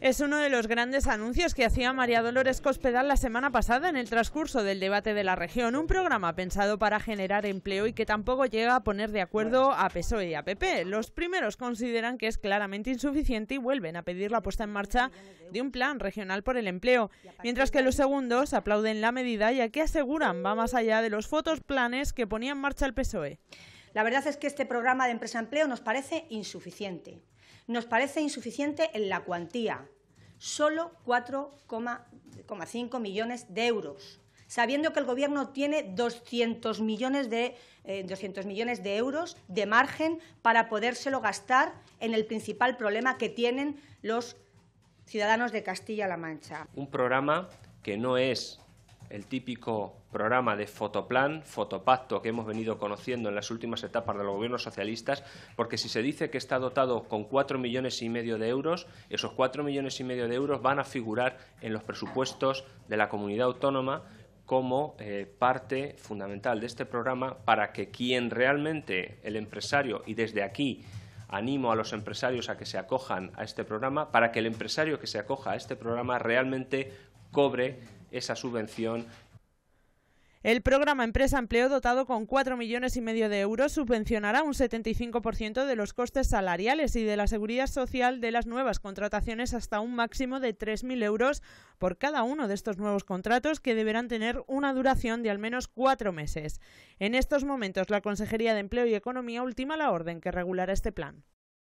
Es uno de los grandes anuncios que hacía María Dolores Cospedal la semana pasada en el transcurso del debate de la región, un programa pensado para generar empleo y que tampoco llega a poner de acuerdo a PSOE y a PP. Los primeros consideran que es claramente insuficiente y vuelven a pedir la puesta en marcha de un plan regional por el empleo, mientras que los segundos aplauden la medida ya que aseguran va más allá de los fotos planes que ponía en marcha el PSOE. La verdad es que este programa de empresa empleo nos parece insuficiente. Nos parece insuficiente en la cuantía, solo 4,5 millones de euros, sabiendo que el Gobierno tiene 200 millones, de, eh, millones de euros de margen para podérselo gastar en el principal problema que tienen los ciudadanos de Castilla-La Mancha. Un programa que no es el típico programa de fotoplan, fotopacto que hemos venido conociendo en las últimas etapas de los gobiernos socialistas, porque si se dice que está dotado con cuatro millones y medio de euros, esos cuatro millones y medio de euros van a figurar en los presupuestos de la comunidad autónoma como eh, parte fundamental de este programa para que quien realmente, el empresario, y desde aquí animo a los empresarios a que se acojan a este programa, para que el empresario que se acoja a este programa realmente cobre esa subvención el programa Empresa Empleo, dotado con 4 millones y medio de euros, subvencionará un 75% de los costes salariales y de la seguridad social de las nuevas contrataciones hasta un máximo de 3.000 euros por cada uno de estos nuevos contratos que deberán tener una duración de al menos cuatro meses. En estos momentos, la Consejería de Empleo y Economía ultima la orden que regulará este plan.